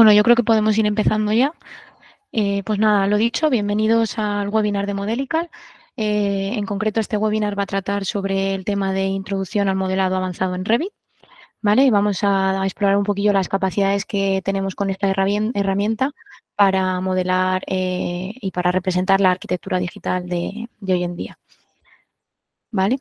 Bueno, yo creo que podemos ir empezando ya. Eh, pues nada, lo dicho, bienvenidos al webinar de Modelical. Eh, en concreto, este webinar va a tratar sobre el tema de introducción al modelado avanzado en Revit. ¿Vale? Y vamos a, explorar un poquillo las capacidades que tenemos con esta herramienta para modelar eh, y para representar la arquitectura digital de, de hoy en día. ¿Vale?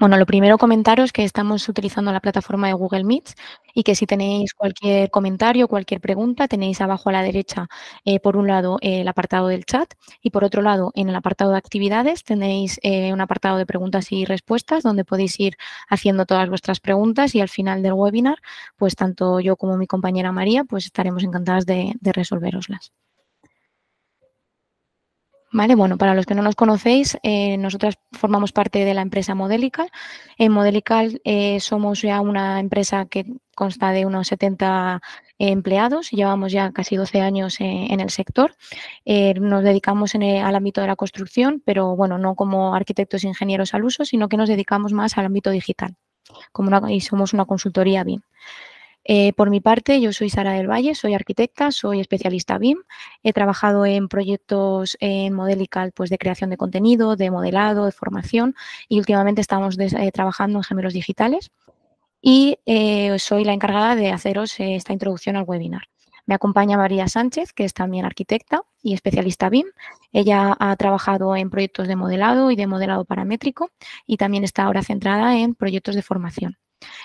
Bueno, lo primero comentaros que estamos utilizando la plataforma de Google Meets y que si tenéis cualquier comentario, cualquier pregunta, tenéis abajo a la derecha, eh, por un lado, eh, el apartado del chat y por otro lado, en el apartado de actividades, tenéis eh, un apartado de preguntas y respuestas donde podéis ir haciendo todas vuestras preguntas y al final del webinar, pues tanto yo como mi compañera María, pues estaremos encantadas de, de resolveroslas. Vale, bueno, para los que no nos conocéis, eh, nosotras formamos parte de la empresa Modelical. En Modelical eh, somos ya una empresa que consta de unos 70 eh, empleados, llevamos ya casi 12 años eh, en el sector. nos dedicamos al ámbito de la construcción, pero bueno, no como arquitectos e ingenieros al uso, sino que nos dedicamos más al ámbito digital como y somos una consultoría BIM. Eh, por mi parte, yo soy Sara del Valle, soy arquitecta, soy especialista BIM. He trabajado en proyectos eh, en Modelical pues, de creación de contenido, de modelado, de formación y últimamente estamos eh, trabajando en gemelos digitales. Y soy la encargada de haceros esta introducción al webinar. Me acompaña María Sánchez, que es también arquitecta y especialista BIM. Ella ha trabajado en proyectos de modelado y de modelado paramétrico y también está ahora centrada en proyectos de formación.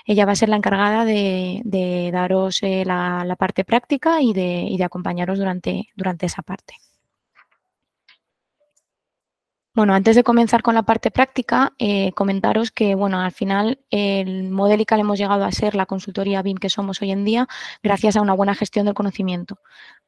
Ella va a ser la encargada de, daros eh, la, parte práctica y de, acompañaros durante, esa parte. Bueno, antes de comenzar con la parte práctica, eh, comentaros que, bueno, al final el Modelical hemos llegado a ser la consultoría BIM que somos hoy en día gracias a una buena gestión del conocimiento,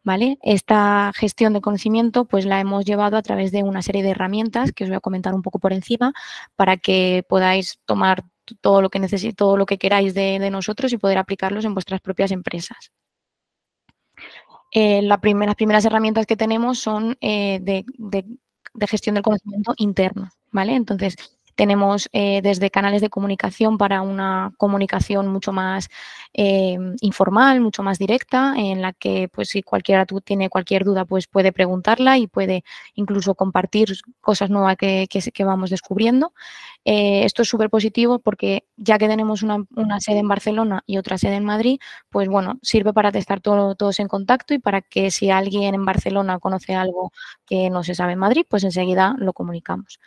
¿vale? Esta gestión del conocimiento, pues la hemos llevado a través de una serie de herramientas que os voy a comentar un poco por encima para que podáis tomar todo lo que lo que queráis de, nosotros y poder aplicarlos en vuestras propias empresas. Eh, las primeras herramientas que tenemos son eh, de, de, gestión del conocimiento interno, ¿vale? Entonces, tenemos eh, desde canales de comunicación para una comunicación mucho más eh, informal, mucho más directa, en la que pues si cualquiera tú tiene cualquier duda pues puede preguntarla y puede incluso compartir cosas nuevas que, vamos descubriendo. Eh, esto es súper positivo porque ya que tenemos una, sede en Barcelona y otra sede en Madrid, pues bueno, sirve para estar todos en contacto y para que si alguien en Barcelona conoce algo que no se sabe en Madrid, pues enseguida lo comunicamos.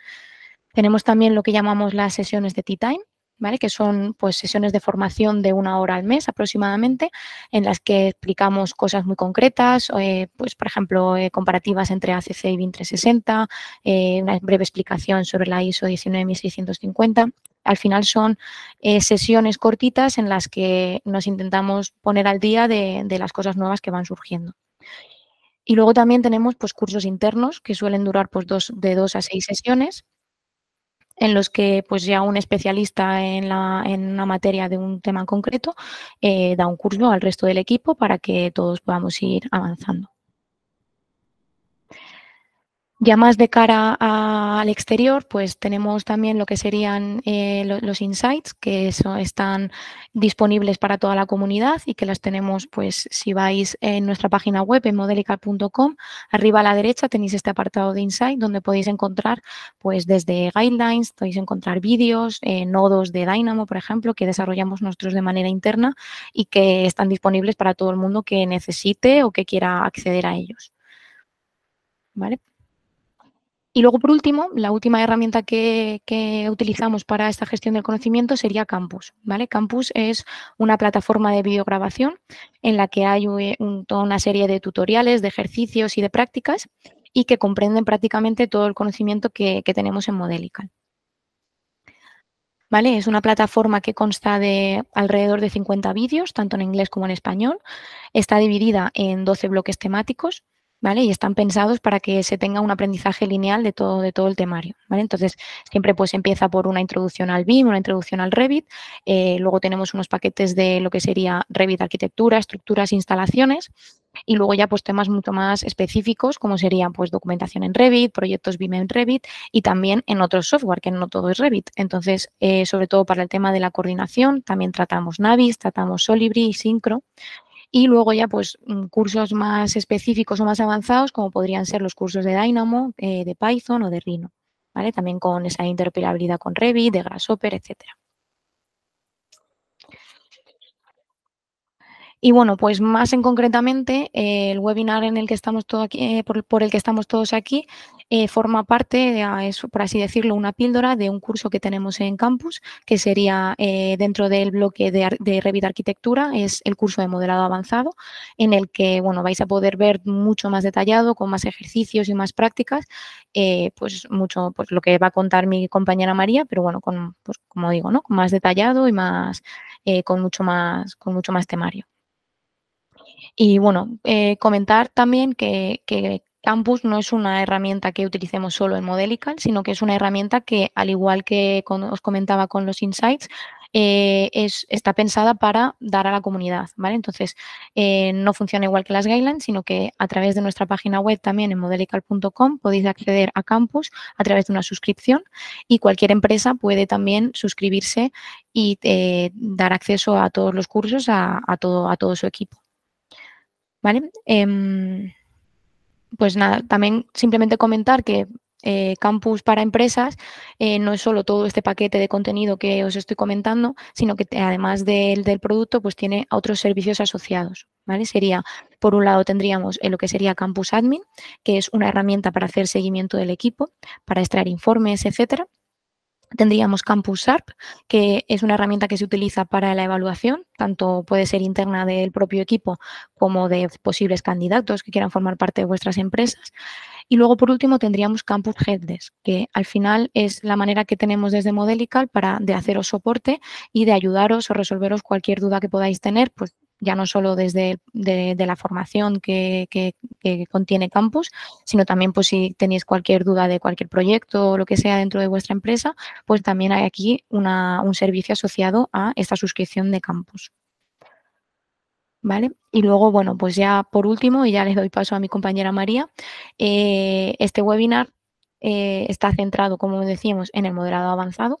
Tenemos también lo que llamamos las sesiones de Tea Time, que son pues, sesiones de formación de una hora al mes aproximadamente, en las que explicamos cosas muy concretas, eh, pues, por ejemplo, eh, comparativas entre ACC y BIN 360, eh, una breve explicación sobre la ISO 19650. Al final son sesiones cortitas en las que nos intentamos poner al día de, las cosas nuevas que van surgiendo. Y luego también tenemos pues, cursos internos que suelen durar pues, dos, de dos a seis sesiones en los que pues ya un especialista en, la, en una materia de un tema concreto eh, da un curso al resto del equipo para que todos podamos ir avanzando. Ya más de cara al exterior, pues tenemos también lo que serían eh, los insights, que eso están disponibles para toda la comunidad y que las tenemos, pues si vais en nuestra página web, en modelical.com, arriba a la derecha tenéis este apartado de insight donde podéis encontrar, pues desde guidelines, podéis encontrar vídeos, eh, nodos de Dynamo, por ejemplo, que desarrollamos nosotros de manera interna y que están disponibles para todo el mundo que necesite o que quiera acceder a ellos. ¿Vale? Y luego, por último, la última herramienta que, utilizamos para esta gestión del conocimiento sería Campus. ¿vale? Campus es una plataforma de videograbación en la que hay toda una serie de tutoriales, de ejercicios y de prácticas y que comprenden prácticamente todo el conocimiento que, tenemos en Modelical. ¿Vale? Es una plataforma que consta de alrededor de 50 vídeos, tanto en inglés como en español. Está dividida en 12 bloques temáticos y están pensados para que se tenga un aprendizaje lineal de todo, el temario, Entonces, siempre pues empieza por una introducción al BIM, una introducción al Revit, eh, luego tenemos unos paquetes de lo que sería Revit arquitectura, estructuras, e instalaciones, y luego ya pues temas mucho más específicos como serían pues documentación en Revit, proyectos BIM en Revit y también en otros software que no todo es Revit. Entonces, eh, sobre todo para el tema de la coordinación, también tratamos Navis, tratamos Solibri y Syncro y luego ya pues mm, cursos más específicos o más avanzados como podrían ser los cursos de Dynamo, eh, de Python o de Rhino, ¿vale? También con esa interoperabilidad con Revit, de Grasshopper, etcétera. Y bueno, pues más en concretamente, eh, el webinar en el que estamos todos aquí, eh, por, el que estamos todos aquí eh, forma parte, ah, es, por así decirlo, una píldora de un curso que tenemos en campus, que sería dentro del bloque de, de Revit Arquitectura, es el curso de modelado avanzado, en el que bueno, vais a poder ver mucho más detallado, con más ejercicios y más prácticas, pues mucho pues, lo que va a contar mi compañera María, pero bueno, con, pues como digo, ¿no? más detallado y más, con, mucho más, con mucho más temario. Y bueno, eh, comentar también que, Campus no es una herramienta que utilicemos solo en Modelical, sino que es una herramienta que, al igual que os comentaba con los insights, eh, está pensada para dar a la comunidad, ¿vale? Entonces, eh, no funciona igual que las guidelines, sino que a través de nuestra página web también en modelical.com podéis acceder a Campus a través de una suscripción y cualquier empresa puede también suscribirse y dar acceso a todos los cursos, a, todo, a todo su equipo. ¿Vale? Em, pues nada, también simplemente comentar que eh, Campus para Empresas eh, no es solo todo este paquete de contenido que os estoy comentando, sino que además del, del producto, pues tiene otros servicios asociados. ¿vale? Sería, por un lado, tendríamos eh, lo que sería Campus Admin, que es una herramienta para hacer seguimiento del equipo, para extraer informes, etcétera tendríamos Campus Sharp que es una herramienta que se utiliza para la evaluación, tanto puede ser interna del propio equipo como de posibles candidatos que quieran formar parte de vuestras empresas. Y luego, por último, tendríamos Campus Helpdesk, que al final es la manera que tenemos desde Modelical para de haceros soporte y de ayudaros o resolveros cualquier duda que podáis tener, pues ya no solo desde de, la formación que, que, contiene Campus, sino también pues si tenéis cualquier duda de cualquier proyecto o lo que sea dentro de vuestra empresa, pues también hay aquí un servicio asociado a esta suscripción de Campus. ¿Vale? Y luego, bueno, pues ya por último, y ya les doy paso a mi compañera María, eh, este webinar eh, está centrado, como decíamos, en el moderado avanzado.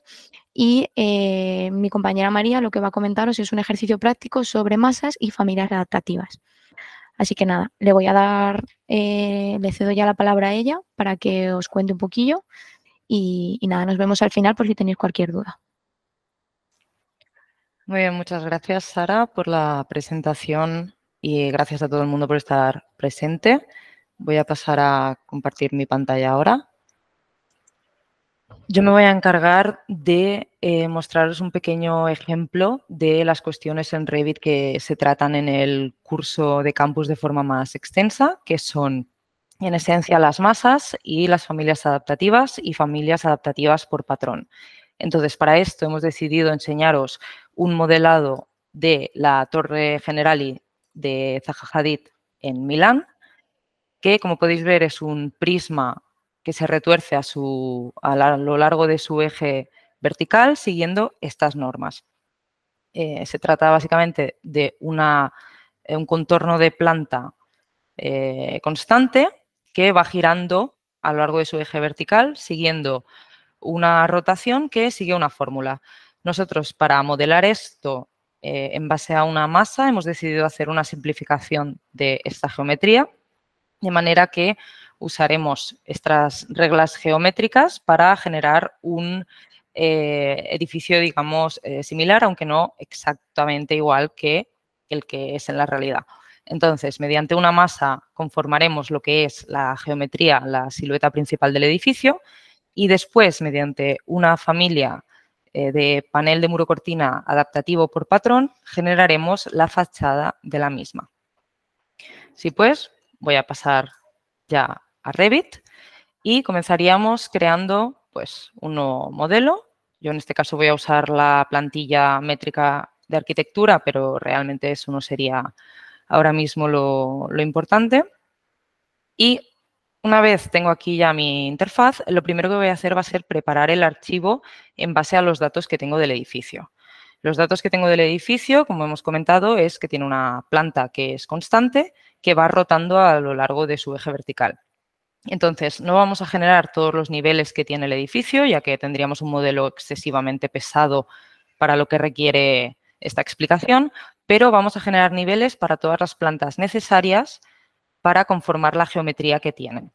Y eh, mi compañera María lo que va a comentaros es un ejercicio práctico sobre masas y familias adaptativas. Así que nada, le voy a dar, eh, le cedo ya la palabra a ella para que os cuente un poquillo. y nada, nos vemos al final por si tenéis cualquier duda. Muy bien, muchas gracias Sara por la presentación y gracias a todo el mundo por estar presente. Voy a pasar a compartir mi pantalla ahora. Yo me voy a encargar de eh, mostraros un pequeño ejemplo de las cuestiones en Revit que se tratan en el curso de campus de forma más extensa, que son en esencia las masas y las familias adaptativas y familias adaptativas por patrón. Entonces, para esto hemos decidido enseñaros un modelado de la Torre Generali de Zaha Hadid en Milán, que como podéis ver es un prisma que se retuerce a, su, a, lo largo de su eje vertical siguiendo estas normas. Eh, se trata básicamente de una, eh, un contorno de planta eh, constante que va girando a lo largo de su eje vertical siguiendo una rotación que sigue una fórmula. Nosotros para modelar esto en base a una masa hemos decidido hacer una simplificación de esta geometría de manera que usaremos estas reglas geométricas para generar un eh, edificio, digamos, eh, similar, aunque no exactamente igual que el que es en la realidad. Entonces, mediante una masa conformaremos lo que es la geometría, la silueta principal del edificio, y después, mediante una familia eh, de panel de muro cortina adaptativo por patrón, generaremos la fachada de la misma. Sí, pues, voy a pasar ya a Revit y comenzaríamos creando pues, un nuevo modelo. Yo en este caso voy a usar la plantilla métrica de arquitectura, pero realmente eso no sería ahora mismo lo, lo importante. Y una vez tengo aquí ya mi interfaz, lo primero que voy a hacer va a ser preparar el archivo en base a los datos que tengo del edificio. Los datos que tengo del edificio, como hemos comentado, es que tiene una planta que es constante, que va rotando a lo largo de su eje vertical. Entonces, no vamos a generar todos los niveles que tiene el edificio, ya que tendríamos un modelo excesivamente pesado para lo que requiere esta explicación, pero vamos a generar niveles para todas las plantas necesarias para conformar la geometría que tienen.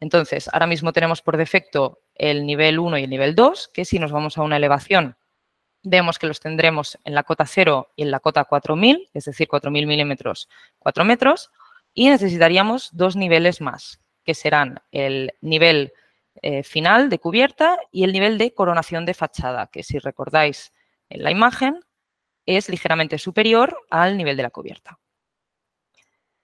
Entonces, ahora mismo tenemos por defecto el nivel 1 y el nivel 2, que si nos vamos a una elevación, vemos que los tendremos en la cota 0 y en la cota 4000, es decir, 4000 milímetros, 4 metros, y necesitaríamos dos niveles más que serán el nivel eh, final de cubierta y el nivel de coronación de fachada, que si recordáis en la imagen, es ligeramente superior al nivel de la cubierta.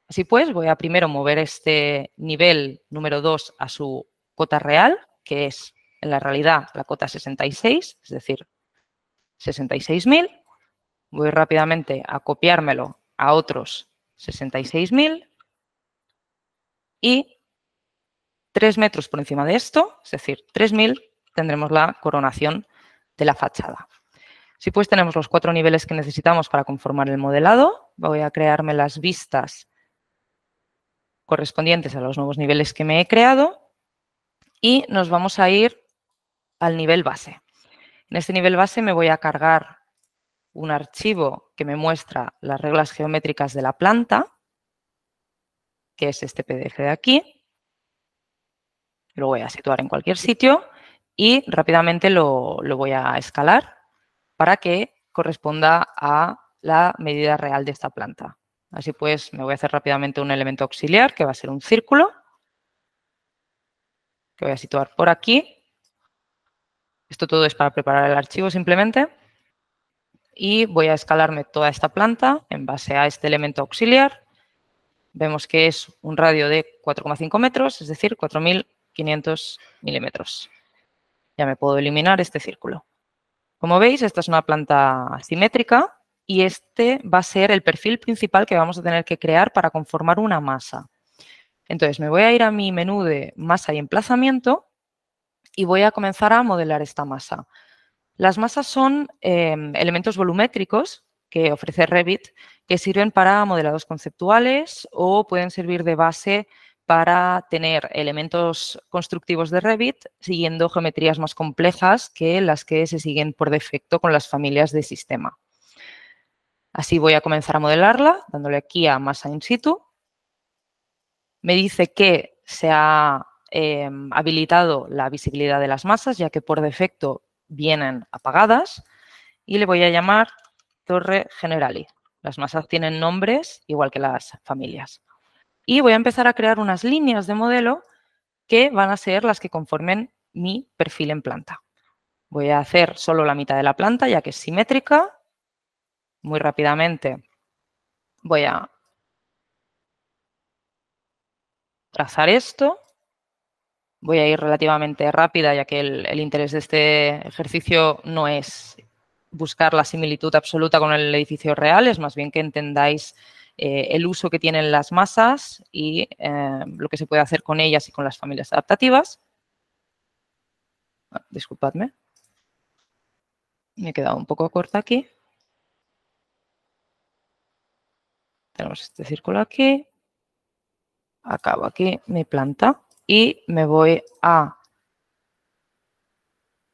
Así pues, voy a primero mover este nivel número 2 a su cota real, que es en la realidad la cota 66, es decir, 66.000. Voy rápidamente a copiármelo a otros 66.000 y 3 metros por encima de esto, es decir, 3.000, tendremos la coronación de la fachada. Si pues tenemos los cuatro niveles que necesitamos para conformar el modelado, voy a crearme las vistas correspondientes a los nuevos niveles que me he creado y nos vamos a ir al nivel base. En este nivel base me voy a cargar un archivo que me muestra las reglas geométricas de la planta, que es este PDF de aquí, lo voy a situar en cualquier sitio y rápidamente lo, voy a escalar para que corresponda a la medida real de esta planta. Así pues, me voy a hacer rápidamente un elemento auxiliar, que va a ser un círculo, que voy a situar por aquí. Esto todo es para preparar el archivo simplemente. Y voy a escalarme toda esta planta en base a este elemento auxiliar. Vemos que es un radio de 4,5 metros, es decir, 4.000 500 milímetros. Ya me puedo eliminar este círculo. Como veis, esta es una planta simétrica y este va a ser el perfil principal que vamos a tener que crear para conformar una masa. Entonces, me voy a ir a mi menú de masa y emplazamiento y voy a comenzar a modelar esta masa. Las masas son em, elementos volumétricos que ofrece Revit que sirven para modelados conceptuales o pueden servir de base para tener elementos constructivos de Revit siguiendo geometrías más complejas que las que se siguen por defecto con las familias de sistema. Así voy a comenzar a modelarla, dándole aquí a masa in situ. Me dice que se ha em, habilitado la visibilidad de las masas, ya que por defecto vienen apagadas. Y le voy a llamar torre generali. Las masas tienen nombres igual que las familias y voy a empezar a crear unas líneas de modelo que van a ser las que conformen mi perfil en planta. Voy a hacer solo la mitad de la planta ya que es simétrica. Muy rápidamente voy a trazar esto. Voy a ir relativamente rápida ya que el, interés de este ejercicio no es buscar la similitud absoluta con el edificio real, es más bien que entendáis eh, el uso que tienen las masas y eh, lo que se puede hacer con ellas y con las familias adaptativas. Ah, disculpadme. Me he quedado un poco corta aquí. Tenemos este círculo aquí. Acabo aquí mi planta y me voy a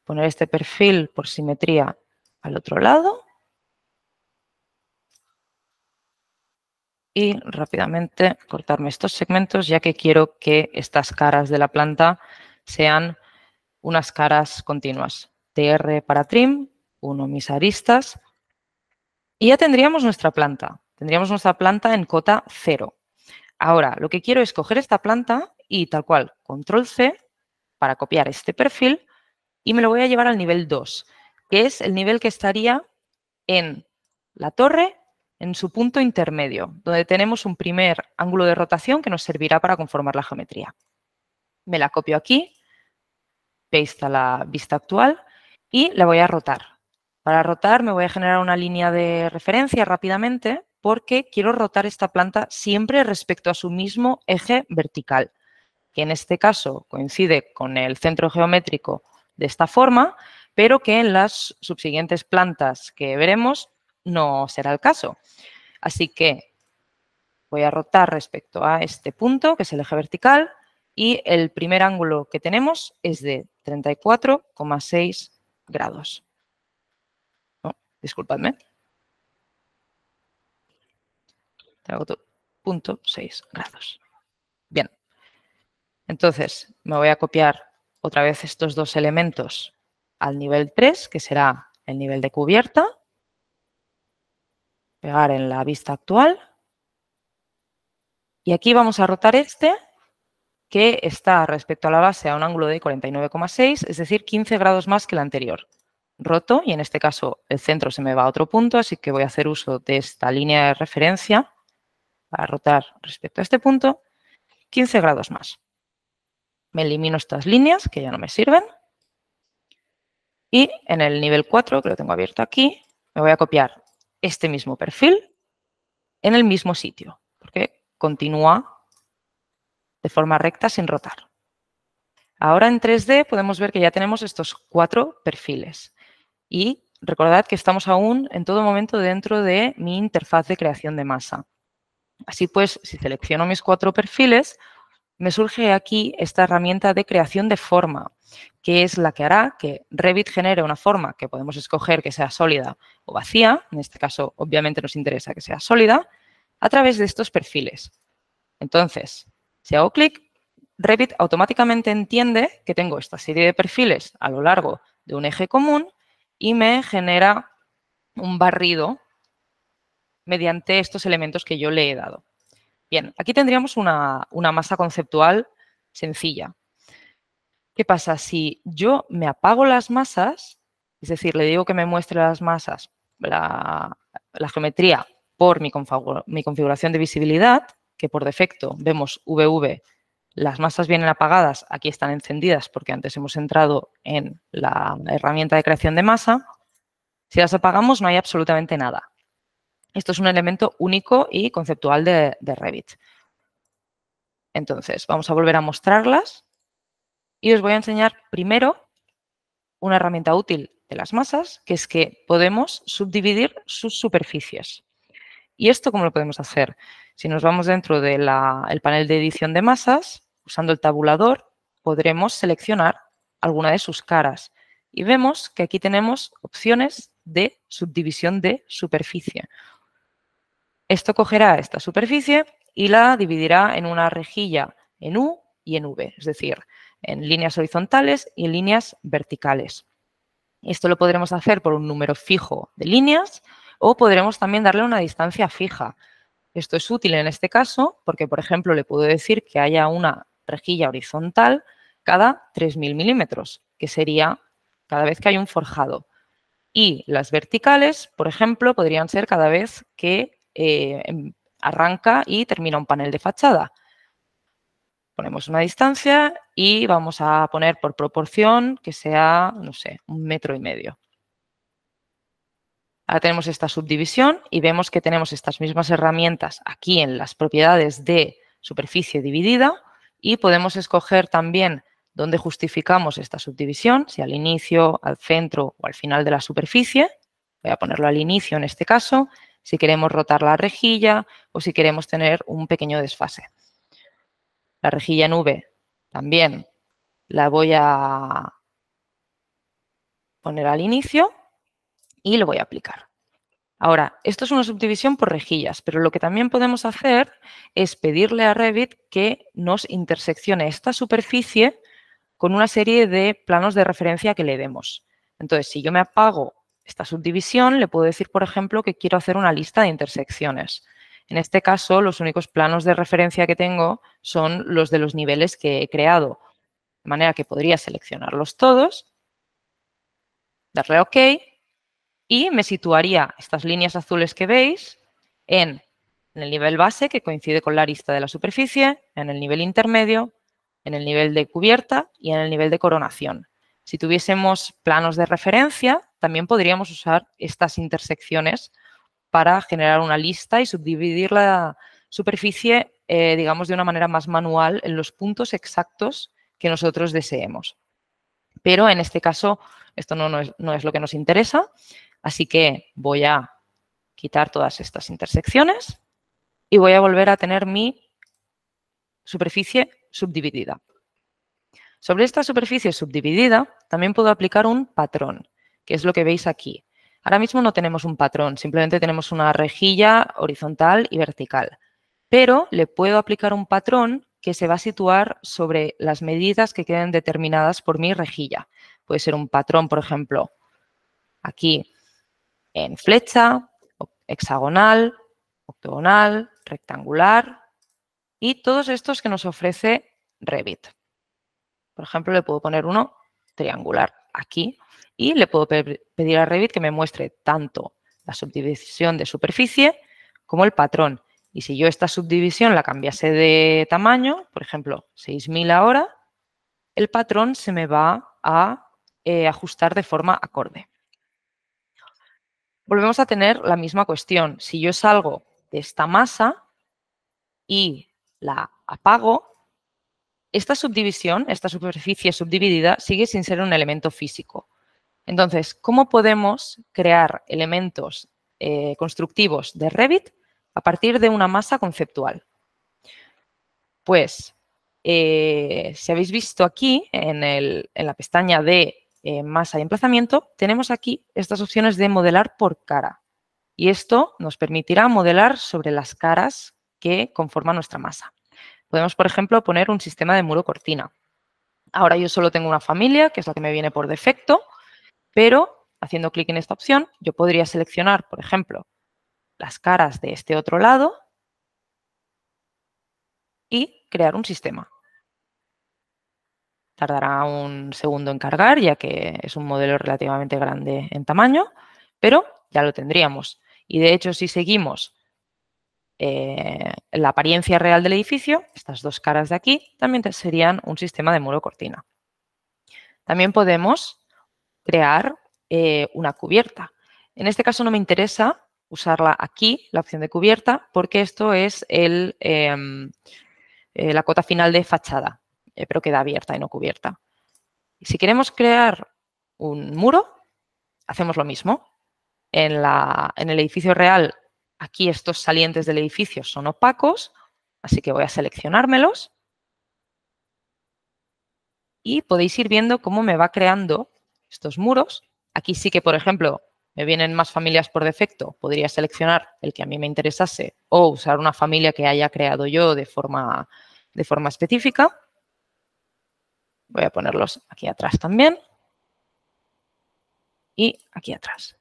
poner este perfil por simetría al otro lado y rápidamente cortarme estos segmentos ya que quiero que estas caras de la planta sean unas caras continuas. TR para trim, uno mis aristas y ya tendríamos nuestra planta. Tendríamos nuestra planta en cota 0. Ahora, lo que quiero es coger esta planta y tal cual, control C para copiar este perfil y me lo voy a llevar al nivel 2, que es el nivel que estaría en la torre en su punto intermedio, donde tenemos un primer ángulo de rotación que nos servirá para conformar la geometría. Me la copio aquí, paste a la vista actual y la voy a rotar. Para rotar me voy a generar una línea de referencia rápidamente porque quiero rotar esta planta siempre respecto a su mismo eje vertical, que en este caso coincide con el centro geométrico de esta forma, pero que en las subsiguientes plantas que veremos no será el caso. Así que voy a rotar respecto a este punto, que es el eje vertical, y el primer ángulo que tenemos es de 34,6 grados. No, oh, punto 6 grados. Bien. Entonces, me voy a copiar otra vez estos dos elementos al nivel 3, que será el nivel de cubierta, pegar en la vista actual. Y aquí vamos a rotar este, que está respecto a la base a un ángulo de 49,6, es decir, 15 grados más que el anterior. Roto, y en este caso el centro se me va a otro punto, así que voy a hacer uso de esta línea de referencia para rotar respecto a este punto, 15 grados más. Me elimino estas líneas que ya no me sirven. Y en el nivel 4, que lo tengo abierto aquí, me voy a copiar este mismo perfil en el mismo sitio, porque continúa de forma recta sin rotar. Ahora en 3D podemos ver que ya tenemos estos cuatro perfiles y recordad que estamos aún en todo momento dentro de mi interfaz de creación de masa. Así pues, si selecciono mis cuatro perfiles, me surge aquí esta herramienta de creación de forma, que es la que hará que Revit genere una forma que podemos escoger que sea sólida o vacía, en este caso obviamente nos interesa que sea sólida, a través de estos perfiles. Entonces, si hago clic, Revit automáticamente entiende que tengo esta serie de perfiles a lo largo de un eje común y me genera un barrido mediante estos elementos que yo le he dado. Bien, aquí tendríamos una, masa conceptual sencilla. ¿Qué pasa? Si yo me apago las masas, es decir, le digo que me muestre las masas, la, geometría por mi, mi, configuración de visibilidad, que por defecto vemos VV, las masas vienen apagadas, aquí están encendidas porque antes hemos entrado en la herramienta de creación de masa. Si las apagamos no hay absolutamente nada. Esto es un elemento único y conceptual de, Revit. Entonces, vamos a volver a mostrarlas y os voy a enseñar primero una herramienta útil de las masas, que es que podemos subdividir sus superficies. ¿Y esto cómo lo podemos hacer? Si nos vamos dentro del panel de edición de masas, usando el tabulador, podremos seleccionar alguna de sus caras. Y vemos que aquí tenemos opciones de subdivisión de superficie. Esto cogerá esta superficie y la dividirá en una rejilla en U y en V, es decir, en líneas horizontales y en líneas verticales. Esto lo podremos hacer por un número fijo de líneas o podremos también darle una distancia fija. Esto es útil en este caso porque, por ejemplo, le puedo decir que haya una rejilla horizontal cada 3.000 milímetros, que sería cada vez que hay un forjado. Y las verticales, por ejemplo, podrían ser cada vez que eh, em, arranca y termina un panel de fachada. Ponemos una distancia y vamos a poner por proporción que sea, no sé, un metro y medio. Ahora tenemos esta subdivisión y vemos que tenemos estas mismas herramientas aquí en las propiedades de superficie dividida y podemos escoger también dónde justificamos esta subdivisión, si al inicio, al centro o al final de la superficie. Voy a ponerlo al inicio en este caso si queremos rotar la rejilla o si queremos tener un pequeño desfase. La rejilla Nube V también la voy a poner al inicio y lo voy a aplicar. Ahora, esto es una subdivisión por rejillas, pero lo que también podemos hacer es pedirle a Revit que nos interseccione esta superficie con una serie de planos de referencia que le demos. Entonces, si yo me apago esta subdivisión, le puedo decir, por ejemplo, que quiero hacer una lista de intersecciones. En este caso, los únicos planos de referencia que tengo son los de los niveles que he creado, de manera que podría seleccionarlos todos, darle OK y me situaría estas líneas azules que veis en el nivel base, que coincide con la arista de la superficie, en el nivel intermedio, en el nivel de cubierta y en el nivel de coronación. Si tuviésemos planos de referencia, también podríamos usar estas intersecciones para generar una lista y subdividir la superficie, eh, digamos, de una manera más manual en los puntos exactos que nosotros deseemos. Pero en este caso, esto no es lo que nos interesa, así que voy a quitar todas estas intersecciones y voy a volver a tener mi superficie subdividida. Sobre esta superficie subdividida también puedo aplicar un patrón, que es lo que veis aquí. Ahora mismo no tenemos un patrón, simplemente tenemos una rejilla horizontal y vertical. Pero le puedo aplicar un patrón que se va a situar sobre las medidas que queden determinadas por mi rejilla. Puede ser un patrón, por ejemplo, aquí en flecha, hexagonal, octogonal, rectangular y todos estos que nos ofrece Revit. Por ejemplo, le puedo poner uno triangular aquí y le puedo pedir a Revit que me muestre tanto la subdivisión de superficie como el patrón. Y si yo esta subdivisión la cambiase de tamaño, por ejemplo, 6.000 ahora, el patrón se me va a eh, ajustar de forma acorde. Volvemos a tener la misma cuestión. Si yo salgo de esta masa y la apago, esta subdivisión, esta superficie subdividida, sigue sin ser un elemento físico. Entonces, ¿cómo podemos crear elementos eh, constructivos de Revit a partir de una masa conceptual? Pues, eh, si habéis visto aquí, en, la pestaña de eh, masa y emplazamiento, tenemos aquí estas opciones de modelar por cara. Y esto nos permitirá modelar sobre las caras que conforman nuestra masa. Podemos, por ejemplo, poner un sistema de muro cortina. Ahora yo solo tengo una familia, que es la que me viene por defecto, pero haciendo clic en esta opción, yo podría seleccionar, por ejemplo, las caras de este otro lado y crear un sistema. Tardará un segundo en cargar, ya que es un modelo relativamente grande en tamaño, pero ya lo tendríamos. Y de hecho, si seguimos eh, la apariencia real del edificio, estas dos caras de aquí, también serían un sistema de muro cortina. También podemos crear eh, una cubierta. En este caso no me interesa usarla aquí, la opción de cubierta, porque esto es el, em, eh, la cota final de fachada, pero queda abierta y no cubierta. Si queremos crear un muro, hacemos lo mismo. En, la, en el edificio real Aquí estos salientes del edificio son opacos, así que voy a seleccionármelos. Y podéis ir viendo cómo me va creando estos muros. Aquí sí que, por ejemplo, me vienen más familias por defecto. Podría seleccionar el que a mí me interesase o usar una familia que haya creado yo de forma, de forma específica. Voy a ponerlos aquí atrás también. Y aquí atrás.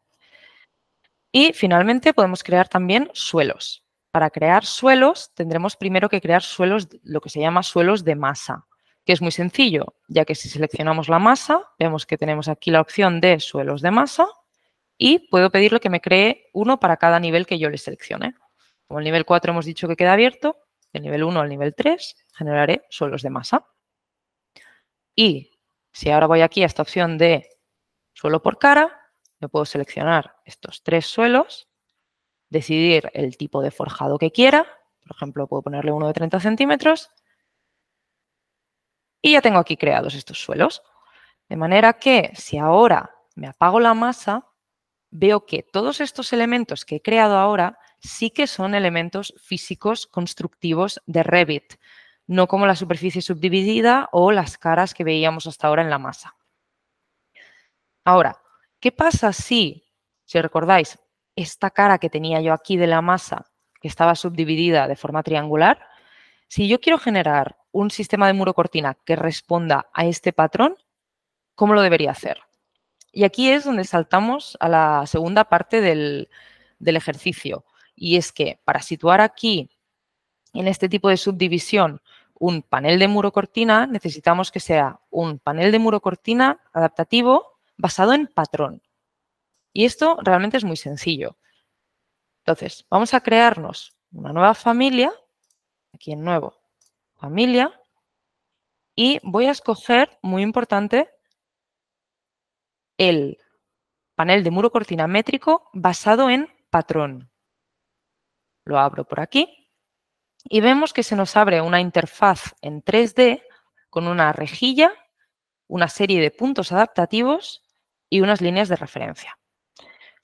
Y finalmente podemos crear también suelos. Para crear suelos tendremos primero que crear suelos, lo que se llama suelos de masa, que es muy sencillo, ya que si seleccionamos la masa, vemos que tenemos aquí la opción de suelos de masa y puedo pedirle que me cree uno para cada nivel que yo le seleccione. Como el nivel 4 hemos dicho que queda abierto, del nivel 1 al nivel 3 generaré suelos de masa. Y si ahora voy aquí a esta opción de suelo por cara, puedo seleccionar estos tres suelos, decidir el tipo de forjado que quiera, por ejemplo, puedo ponerle uno de 30 centímetros, y ya tengo aquí creados estos suelos. De manera que si ahora me apago la masa, veo que todos estos elementos que he creado ahora sí que son elementos físicos constructivos de Revit, no como la superficie subdividida o las caras que veíamos hasta ahora en la masa. Ahora, ¿Qué pasa si, si recordáis, esta cara que tenía yo aquí de la masa, que estaba subdividida de forma triangular, si yo quiero generar un sistema de muro cortina que responda a este patrón, ¿cómo lo debería hacer? Y aquí es donde saltamos a la segunda parte del, del ejercicio. Y es que para situar aquí, en este tipo de subdivisión, un panel de muro cortina, necesitamos que sea un panel de muro cortina adaptativo basado en patrón. Y esto realmente es muy sencillo. Entonces, vamos a crearnos una nueva familia, aquí en nuevo, familia, y voy a escoger, muy importante, el panel de muro cortinamétrico basado en patrón. Lo abro por aquí y vemos que se nos abre una interfaz en 3D con una rejilla, una serie de puntos adaptativos y unas líneas de referencia.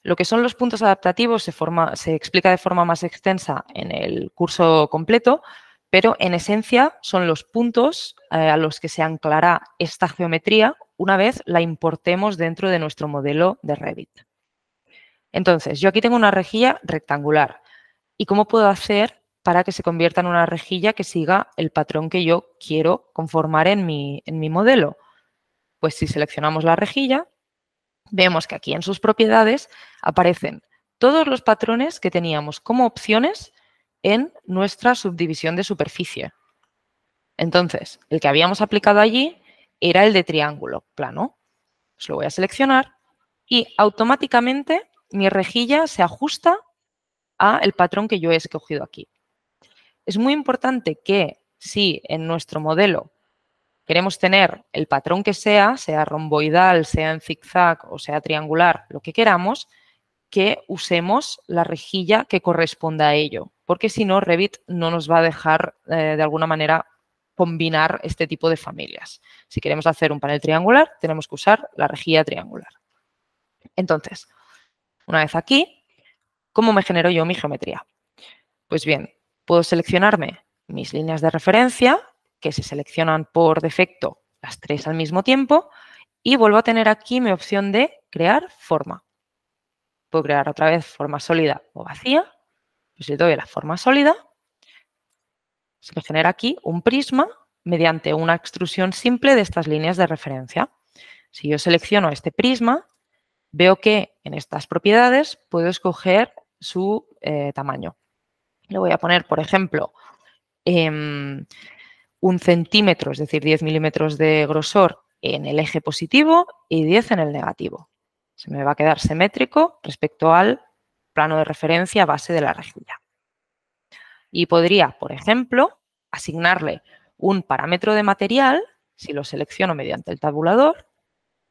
Lo que son los puntos adaptativos se, forma, se explica de forma más extensa en el curso completo, pero en esencia son los puntos eh, a los que se anclará esta geometría una vez la importemos dentro de nuestro modelo de Revit. Entonces, yo aquí tengo una rejilla rectangular. ¿Y cómo puedo hacer para que se convierta en una rejilla que siga el patrón que yo quiero conformar en mi, en mi modelo? Pues si seleccionamos la rejilla, vemos que aquí en sus propiedades aparecen todos los patrones que teníamos como opciones en nuestra subdivisión de superficie. Entonces, el que habíamos aplicado allí era el de triángulo plano. Os pues lo voy a seleccionar y automáticamente mi rejilla se ajusta a el patrón que yo he escogido aquí. Es muy importante que si en nuestro modelo queremos tener el patrón que sea, sea romboidal, sea en zigzag o sea triangular, lo que queramos, que usemos la rejilla que corresponda a ello, porque si no, Revit no nos va a dejar eh, de alguna manera combinar este tipo de familias. Si queremos hacer un panel triangular, tenemos que usar la rejilla triangular. Entonces, una vez aquí, ¿cómo me genero yo mi geometría? Pues bien, puedo seleccionarme mis líneas de referencia, que se seleccionan por defecto las tres al mismo tiempo y vuelvo a tener aquí mi opción de crear forma. Puedo crear otra vez forma sólida o vacía. Pues le doy la forma sólida. Se genera aquí un prisma mediante una extrusión simple de estas líneas de referencia. Si yo selecciono este prisma, veo que en estas propiedades puedo escoger su eh, tamaño. Le voy a poner, por ejemplo, en... Em, un centímetro, es decir, 10 milímetros de grosor en el eje positivo y 10 en el negativo. Se me va a quedar simétrico respecto al plano de referencia base de la rejilla. Y podría, por ejemplo, asignarle un parámetro de material, si lo selecciono mediante el tabulador,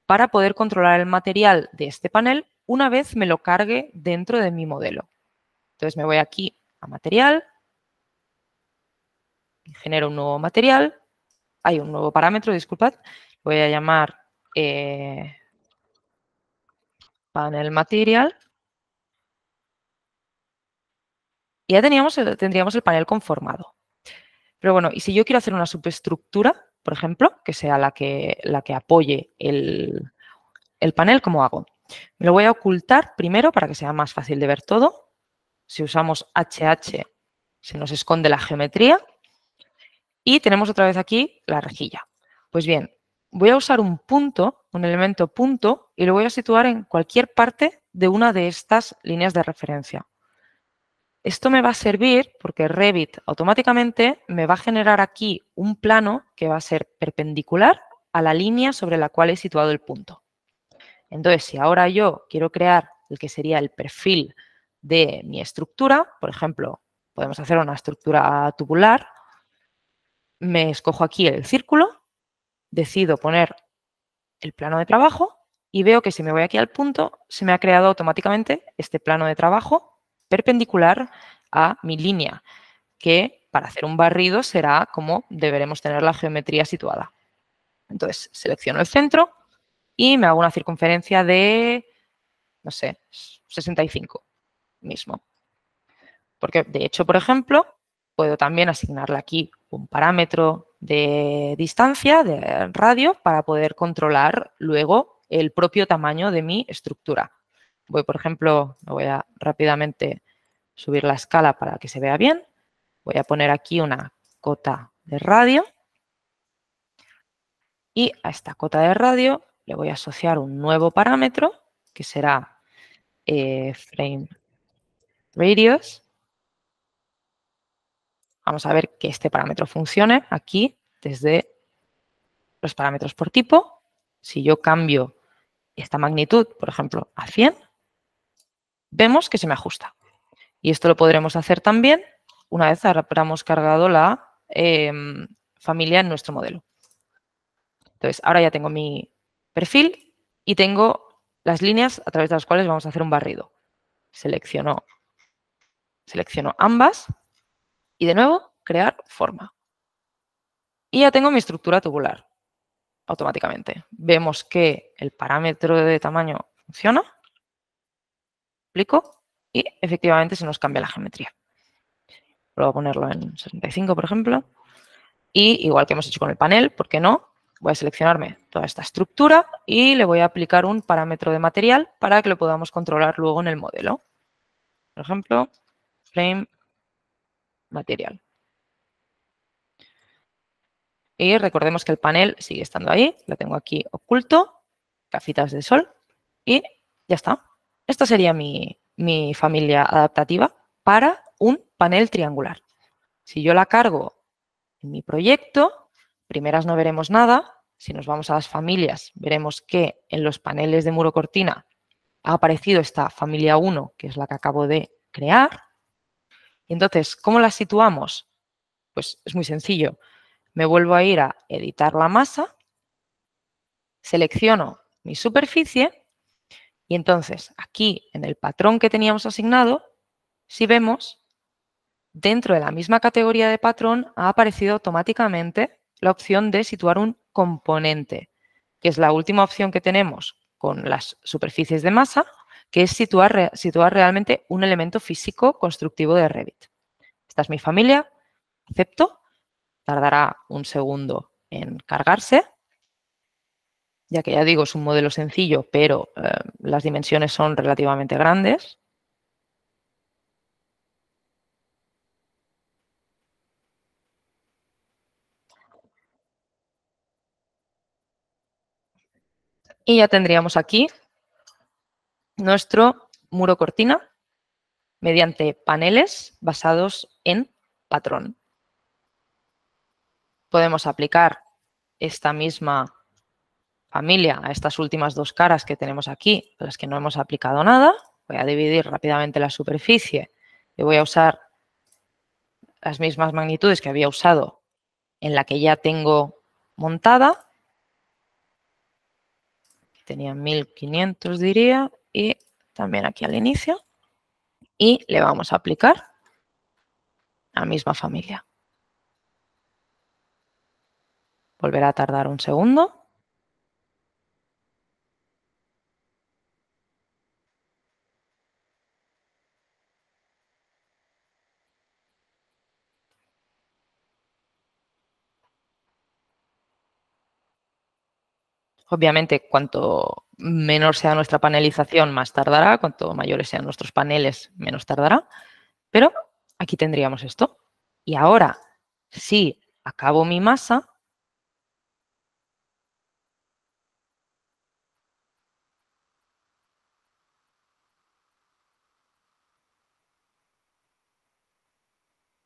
para poder controlar el material de este panel una vez me lo cargue dentro de mi modelo. Entonces me voy aquí a material, genero un nuevo material, hay un nuevo parámetro, disculpad, voy a llamar eh, panel material. Y ya teníamos, tendríamos el panel conformado. Pero bueno, y si yo quiero hacer una subestructura, por ejemplo, que sea la que, la que apoye el, el panel, ¿cómo hago? Me lo voy a ocultar primero para que sea más fácil de ver todo. Si usamos HH se nos esconde la geometría. Y tenemos otra vez aquí la rejilla. Pues bien, voy a usar un punto, un elemento punto, y lo voy a situar en cualquier parte de una de estas líneas de referencia. Esto me va a servir porque Revit automáticamente me va a generar aquí un plano que va a ser perpendicular a la línea sobre la cual he situado el punto. Entonces, si ahora yo quiero crear el que sería el perfil de mi estructura, por ejemplo, podemos hacer una estructura tubular, me escojo aquí el círculo, decido poner el plano de trabajo y veo que si me voy aquí al punto, se me ha creado automáticamente este plano de trabajo perpendicular a mi línea, que para hacer un barrido será como deberemos tener la geometría situada. Entonces, selecciono el centro y me hago una circunferencia de, no sé, 65 mismo. Porque, de hecho, por ejemplo, puedo también asignarle aquí un parámetro de distancia, de radio, para poder controlar luego el propio tamaño de mi estructura. Voy, por ejemplo, voy a rápidamente subir la escala para que se vea bien. Voy a poner aquí una cota de radio. Y a esta cota de radio le voy a asociar un nuevo parámetro, que será eh, frame radius, Vamos a ver que este parámetro funcione aquí desde los parámetros por tipo. Si yo cambio esta magnitud, por ejemplo, a 100, vemos que se me ajusta. Y esto lo podremos hacer también una vez hemos cargado la em, familia en nuestro modelo. Entonces, ahora ya tengo mi perfil y tengo las líneas a través de las cuales vamos a hacer un barrido. Selecciono, selecciono ambas y de nuevo, crear forma. Y ya tengo mi estructura tubular automáticamente. Vemos que el parámetro de tamaño funciona. Aplico y efectivamente se nos cambia la geometría. Voy a ponerlo en 75, por ejemplo. Y igual que hemos hecho con el panel, ¿por qué no? Voy a seleccionarme toda esta estructura y le voy a aplicar un parámetro de material para que lo podamos controlar luego en el modelo. Por ejemplo, frame material. Y recordemos que el panel sigue estando ahí, lo tengo aquí oculto, cafitas de sol y ya está. Esta sería mi, mi familia adaptativa para un panel triangular. Si yo la cargo en mi proyecto, primeras no veremos nada. Si nos vamos a las familias, veremos que en los paneles de muro cortina ha aparecido esta familia 1, que es la que acabo de crear. Entonces, ¿cómo la situamos? Pues es muy sencillo. Me vuelvo a ir a editar la masa, selecciono mi superficie y entonces aquí en el patrón que teníamos asignado, si vemos, dentro de la misma categoría de patrón ha aparecido automáticamente la opción de situar un componente, que es la última opción que tenemos con las superficies de masa, que es situar, realmente un elemento físico constructivo de Revit. Esta es mi familia, acepto, tardará un segundo en cargarse, ya que ya digo, es un modelo sencillo, pero eh, las dimensiones son relativamente grandes. Y ya tendríamos aquí nuestro muro cortina mediante paneles basados en patrón. Podemos aplicar esta misma familia a estas últimas dos caras que tenemos aquí, a las que no hemos aplicado nada. Voy a dividir rápidamente la superficie y voy a usar las mismas magnitudes que había usado en la que ya tengo montada. Tenía 1500, diría, y también aquí al inicio. Y le vamos a aplicar la misma familia. Volverá a tardar un segundo. Obviamente, cuanto menor sea nuestra panelización, más tardará. Cuanto mayores sean nuestros paneles, menos tardará. Pero aquí tendríamos esto. Y ahora, si acabo mi masa,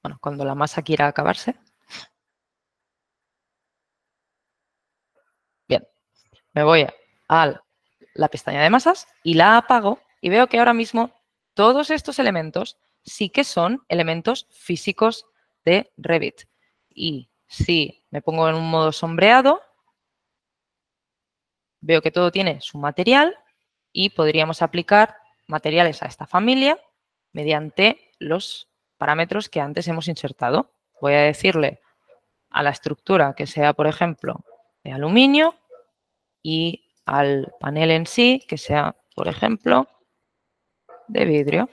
bueno, cuando la masa quiera acabarse, me voy a la pestaña de masas y la apago y veo que ahora mismo todos estos elementos sí que son elementos físicos de Revit. Y si me pongo en un modo sombreado, veo que todo tiene su material y podríamos aplicar materiales a esta familia mediante los parámetros que antes hemos insertado. Voy a decirle a la estructura que sea, por ejemplo, de aluminio y al panel en sí, que sea, por ejemplo, de vidrio.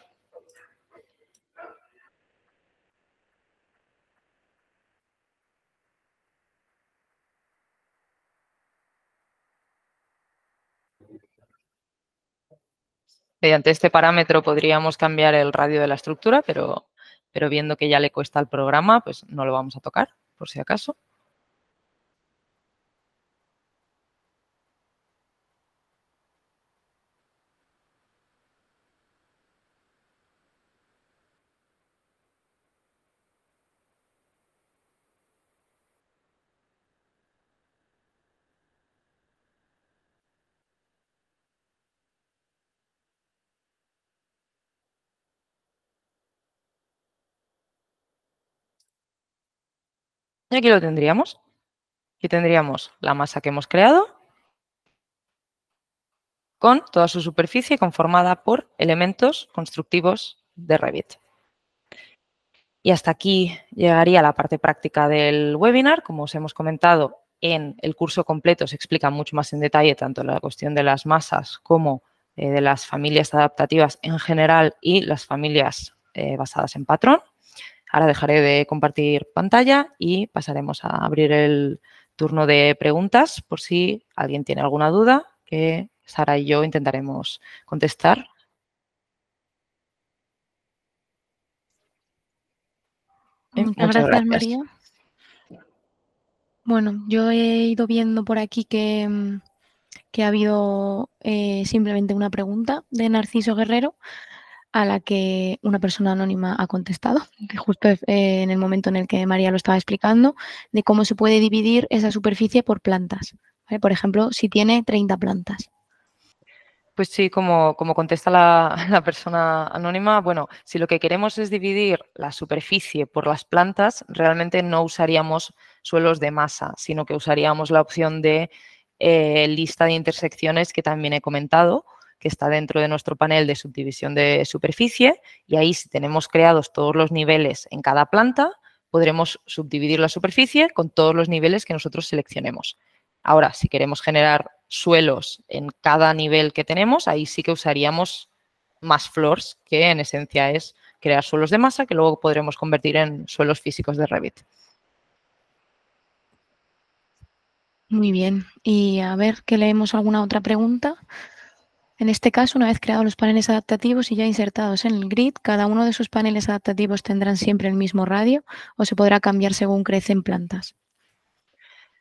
Mediante este parámetro podríamos cambiar el radio de la estructura, pero, pero viendo que ya le cuesta al programa, pues no lo vamos a tocar, por si acaso. Y aquí lo tendríamos. Aquí tendríamos la masa que hemos creado con toda su superficie conformada por elementos constructivos de Revit. Y hasta aquí llegaría la parte práctica del webinar. Como os hemos comentado, en el curso completo se explica mucho más en detalle tanto la cuestión de las masas como eh, de las familias adaptativas en general y las familias eh, basadas en patrón. Ahora dejaré de compartir pantalla y pasaremos a abrir el turno de preguntas por si alguien tiene alguna duda que Sara y yo intentaremos contestar mm, eh, muchas gracias, María. Bueno, yo he ido viendo por aquí que, mm, ha habido eh, simplemente una pregunta de Narciso Guerrero a la que una persona anónima ha contestado, que justo eh, en el momento en el que María lo estaba explicando, de cómo se puede dividir esa superficie por plantas. Por ejemplo, si tiene 30 plantas. Pues sí, como, contesta la, persona anónima, bueno, si lo que queremos es dividir la superficie por las plantas, realmente no usaríamos suelos de masa, sino que usaríamos la opción de eh, lista de intersecciones que también he comentado, que está dentro de nuestro panel de subdivisión de superficie y ahí si tenemos creados todos los niveles en cada planta, podremos subdividir la superficie con todos los niveles que nosotros seleccionemos. Ahora, si queremos generar suelos en cada nivel que tenemos, ahí sí que usaríamos más floors, que en esencia es crear suelos de masa que luego podremos convertir en suelos físicos de Revit. Muy bien. Y a ver, que leemos alguna otra pregunta. En este caso, una vez creados los paneles adaptativos y ya insertados en el grid, cada uno de esos paneles adaptativos tendrán siempre el mismo radio o se podrá cambiar según crecen plantas.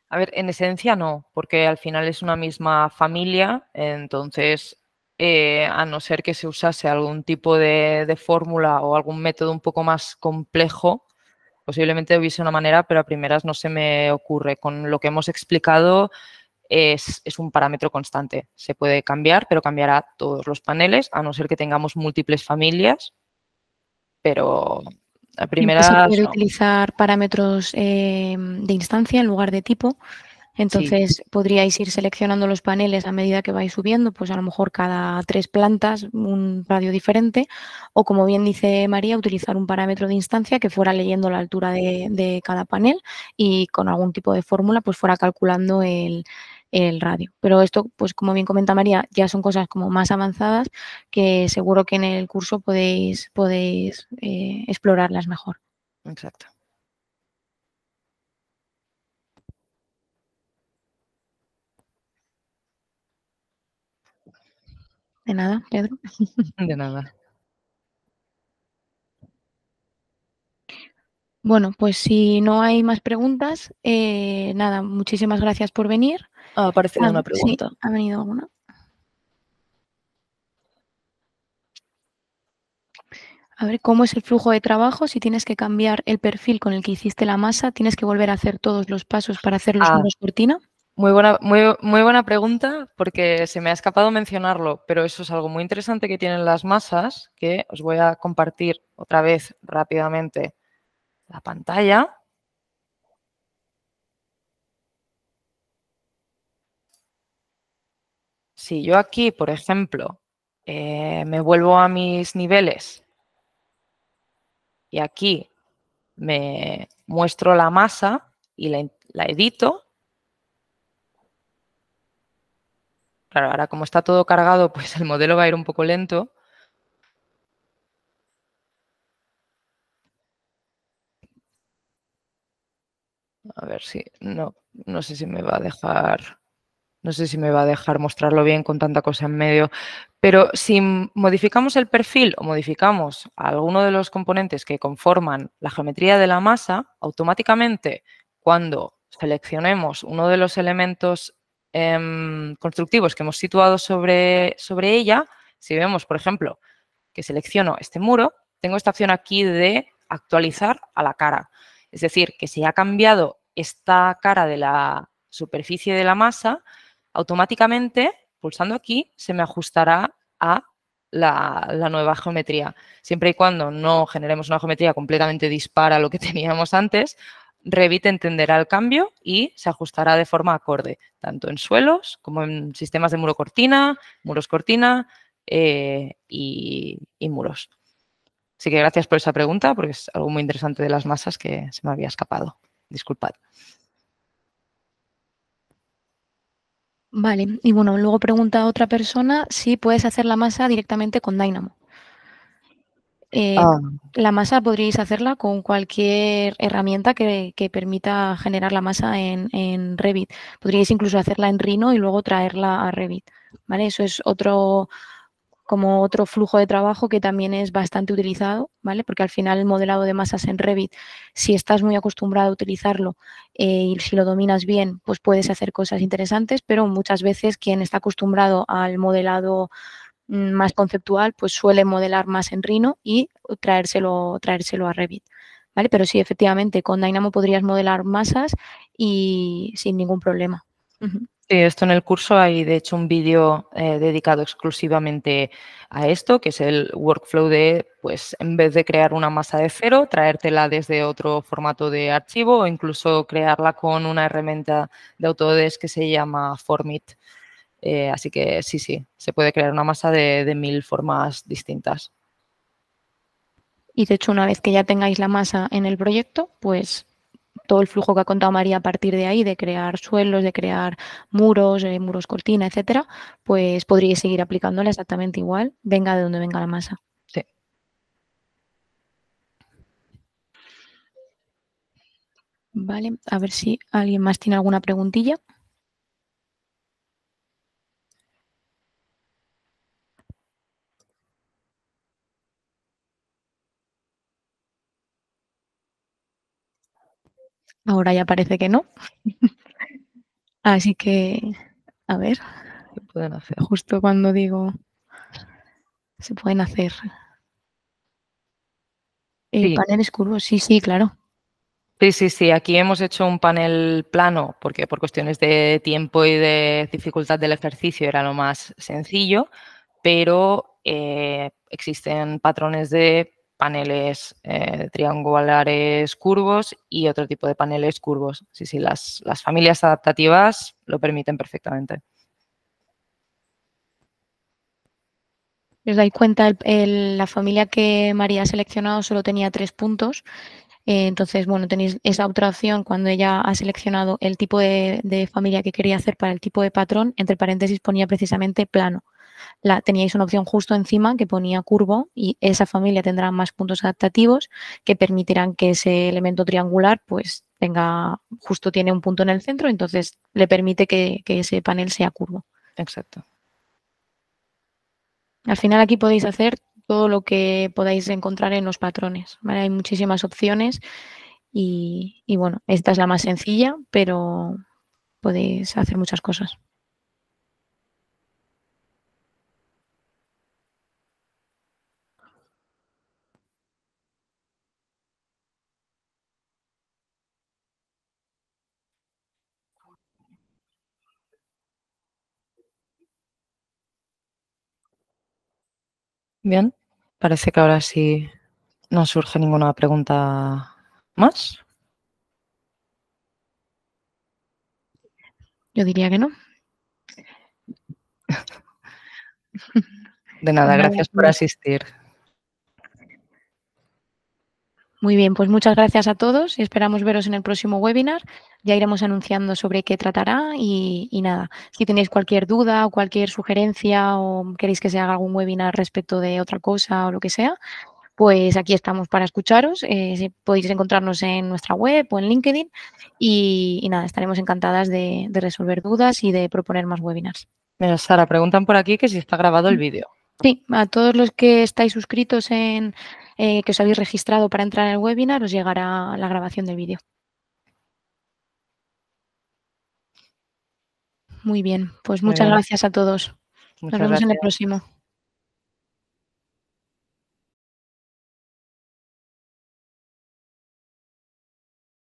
A ver, en esencia no, porque al final es una misma familia, entonces eh, a no ser que se usase algún tipo de, de fórmula o algún método un poco más complejo, posiblemente hubiese una manera, pero a primeras no se me ocurre. Con lo que hemos explicado, es, un parámetro constante. Se puede cambiar, pero cambiará todos los paneles, a no ser que tengamos múltiples familias. Pero a pues primera. Se puede utilizar parámetros eh, de instancia en lugar de tipo. Entonces podríais ir seleccionando los paneles a medida que vais subiendo, pues a lo mejor cada tres plantas un radio diferente, o como bien dice María, utilizar un parámetro de instancia que fuera leyendo la altura de, de cada panel y con algún tipo de fórmula pues fuera calculando el, el radio. Pero esto, pues como bien comenta María, ya son cosas como más avanzadas que seguro que en el curso podéis, podéis eh, explorarlas mejor. Exacto. De nada, Pedro. De nada. Bueno, pues si no hay más preguntas, eh, nada, muchísimas gracias por venir. Ha ah, aparecido ah, una pregunta. ha venido alguna. A ver, ¿cómo es el flujo de trabajo? Si tienes que cambiar el perfil con el que hiciste la masa, ¿tienes que volver a hacer todos los pasos para hacer los cortina? Ah. Muy buena, muy buena pregunta, porque se me ha escapado mencionarlo, pero eso es algo muy interesante que tienen las masas, que os voy a compartir otra vez rápidamente la pantalla. Si yo aquí, por ejemplo, eh, me vuelvo a mis niveles y aquí me muestro la masa y la, edito, Claro, ahora como está todo cargado, pues el modelo va a ir un poco lento. A ver si, no, no sé si me va a dejar no sé si me va a dejar mostrarlo bien con tanta cosa en medio, pero si modificamos el perfil o modificamos alguno de los componentes que conforman la geometría de la masa, automáticamente cuando seleccionemos uno de los elementos em, constructivos que hemos situado sobre ella, si vemos, por ejemplo, que selecciono este muro, tengo esta opción aquí de actualizar a la cara. Es decir, que si ha cambiado esta cara de la superficie de la masa, automáticamente, pulsando aquí, se me ajustará a la, nueva geometría. Siempre y cuando no generemos una geometría completamente dispara a lo que teníamos antes, Revit entenderá el cambio y se ajustará de forma acorde, tanto en suelos como en sistemas de muro cortina, muros cortina eh, y, y muros. Así que gracias por esa pregunta, porque es algo muy interesante de las masas que se me había escapado. Disculpad. Vale, y bueno, luego pregunta a otra persona si puedes hacer la masa directamente con Dynamo. Eh, ah. La masa podríais hacerla con cualquier herramienta que, permita generar la masa en, en, Revit. Podríais incluso hacerla en Rhino y luego traerla a Revit. ¿vale? Eso es otro, como otro flujo de trabajo que también es bastante utilizado, ¿vale? Porque al final el modelado de masas en Revit, si estás muy acostumbrado a utilizarlo eh, y si lo dominas bien, pues puedes hacer cosas interesantes, pero muchas veces quien está acostumbrado al modelado mm, más conceptual, pues suele modelar más en Rhino y traérselo, a Revit. ¿Vale? Pero sí, efectivamente, con Dynamo podrías modelar masas y sin ningún problema. Sí, esto en el curso hay de hecho un vídeo eh, dedicado exclusivamente a esto, que es el workflow de, pues, en vez de crear una masa de cero, traértela desde otro formato de archivo o incluso crearla con una herramienta de Autodesk que se llama Formit. Eh, así que sí, sí, se puede crear una masa de, de mil formas distintas. Y de hecho, una vez que ya tengáis la masa en el proyecto, pues todo el flujo que ha contado María a partir de ahí, de crear suelos, de crear muros, eh, muros cortina, etcétera, pues podríais seguir aplicándola exactamente igual, venga de donde venga la masa. Vale, a ver si alguien más tiene alguna preguntilla. Ahora ya parece que no. Así que, a ver. pueden hacer. Justo cuando digo, se pueden hacer. El panel Paneles curvos, sí, sí, claro. Sí, sí, sí. Aquí hemos hecho un panel plano porque por cuestiones de tiempo y de dificultad del ejercicio era lo más sencillo, pero eh, existen patrones de paneles eh, triangulares curvos y otro tipo de paneles curvos. Sí, sí, las, las familias adaptativas lo permiten perfectamente. os dais cuenta, la familia que María ha seleccionado solo tenía tres puntos. Eh, entonces, bueno, tenéis esa otra opción cuando ella ha seleccionado el tipo de, de, familia que quería hacer para el tipo de patrón. Entre paréntesis ponía precisamente plano teníais una opción justo encima que ponía curvo y esa familia tendrá más puntos adaptativos que permitirán que ese elemento triangular pues tenga, justo tiene un punto en el centro, entonces le permite que, ese panel sea curvo. Exacto. Al final aquí podéis hacer todo lo que podáis encontrar en los patrones. Hay muchísimas opciones y bueno, esta es la más sencilla, pero podéis hacer muchas cosas. Bien, parece que ahora sí no surge ninguna pregunta más. Yo diría que no. De nada, pues gracias por asistir. Muy bien, pues muchas gracias a todos y esperamos veros en el próximo webinar. Ya iremos anunciando sobre qué tratará y, nada, si tenéis cualquier duda o cualquier sugerencia o queréis que se haga algún webinar respecto de otra cosa o lo que sea, pues aquí estamos para escucharos. Eh, podéis encontrarnos en nuestra web o en LinkedIn y, nada, estaremos encantadas de, resolver dudas y de proponer más webinars. Mira, Sara, preguntan por aquí que si está grabado el mm. vídeo. Sí, a todos los que estáis suscritos en, eh, que os habéis registrado para entrar en el webinar, os llegará la grabación del vídeo. Muy bien, pues muchas gracias a todos. Nos vemos en el próximo.